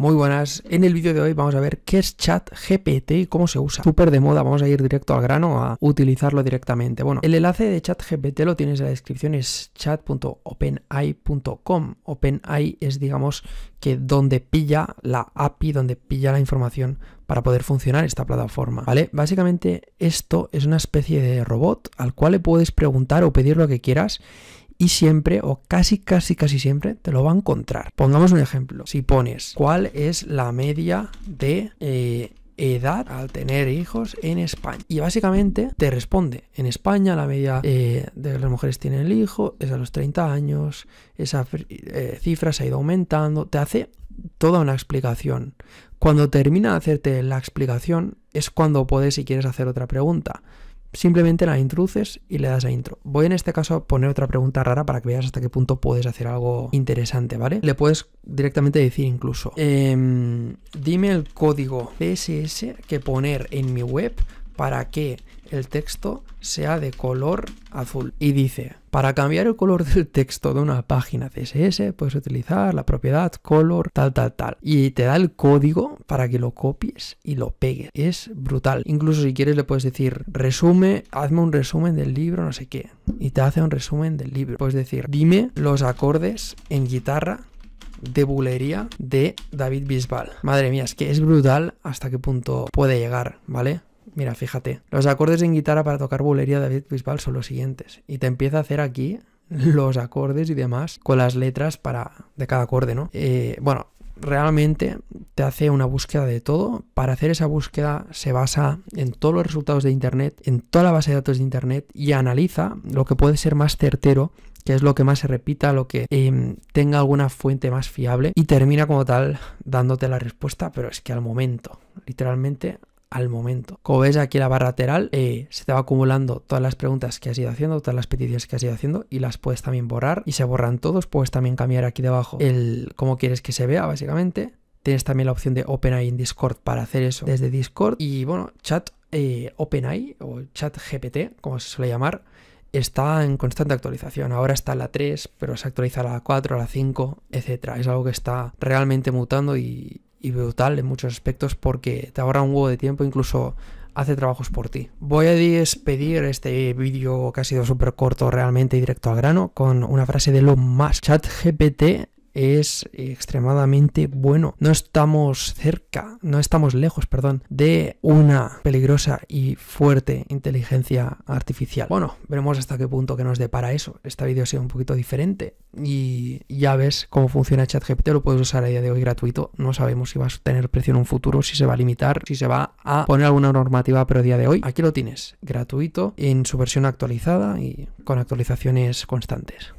Muy buenas, en el vídeo de hoy vamos a ver qué es ChatGPT y cómo se usa. Súper de moda, vamos a ir directo al grano a utilizarlo directamente. Bueno, el enlace de ChatGPT lo tienes en la descripción, es chat.openai.com. OpenAI es, digamos, que donde pilla la API, donde pilla la información para poder funcionar esta plataforma, ¿vale? Básicamente esto es una especie de robot al cual le puedes preguntar o pedir lo que quieras y siempre o casi casi casi siempre te lo va a encontrar. Pongamos un ejemplo. Si pones cuál es la media de eh, edad al tener hijos en España. Y básicamente te responde, en España la media eh, de las mujeres tienen el hijo es a los 30 años, esa eh, cifra se ha ido aumentando, te hace toda una explicación. Cuando termina de hacerte la explicación es cuando puedes si quieres hacer otra pregunta simplemente la introduces y le das a intro. Voy en este caso a poner otra pregunta rara para que veas hasta qué punto puedes hacer algo interesante, ¿vale? Le puedes directamente decir incluso, em, dime el código CSS que poner en mi web para que el texto sea de color azul. Y dice, para cambiar el color del texto de una página CSS puedes utilizar la propiedad color tal tal tal. Y te da el código para que lo copies y lo pegues. Es brutal. Incluso si quieres le puedes decir, resume, hazme un resumen del libro, no sé qué. Y te hace un resumen del libro. Puedes decir, dime los acordes en guitarra de bulería de David Bisbal. Madre mía, es que es brutal hasta qué punto puede llegar, ¿vale? Mira, fíjate, los acordes en guitarra para tocar bulería de David Bisbal son los siguientes. Y te empieza a hacer aquí los acordes y demás con las letras para de cada acorde, ¿no? Eh, bueno, realmente te hace una búsqueda de todo. Para hacer esa búsqueda se basa en todos los resultados de Internet, en toda la base de datos de Internet y analiza lo que puede ser más certero, que es lo que más se repita, lo que em, tenga alguna fuente más fiable y termina como tal dándote la respuesta, pero es que al momento, literalmente al momento. Como ves aquí la barra lateral, eh, se te va acumulando todas las preguntas que has ido haciendo, todas las peticiones que has ido haciendo y las puedes también borrar y se borran todos. Puedes también cambiar aquí debajo el cómo quieres que se vea, básicamente. Tienes también la opción de OpenAI en Discord para hacer eso desde Discord. Y bueno, chat eh, OpenAI o chat GPT, como se suele llamar, está en constante actualización. Ahora está la 3, pero se actualiza la 4, a la 5, etcétera Es algo que está realmente mutando y, y brutal en muchos aspectos porque te ahorra un huevo de tiempo, incluso hace trabajos por ti. Voy a despedir este vídeo que ha sido súper corto realmente y directo al grano con una frase de lo más chat GPT es extremadamente bueno. No estamos cerca, no estamos lejos, perdón, de una peligrosa y fuerte inteligencia artificial. Bueno, veremos hasta qué punto que nos depara eso. Este vídeo ha sido un poquito diferente y ya ves cómo funciona ChatGPT, lo puedes usar a día de hoy gratuito. No sabemos si va a tener precio en un futuro, si se va a limitar, si se va a poner alguna normativa, pero a día de hoy aquí lo tienes, gratuito, en su versión actualizada y con actualizaciones constantes.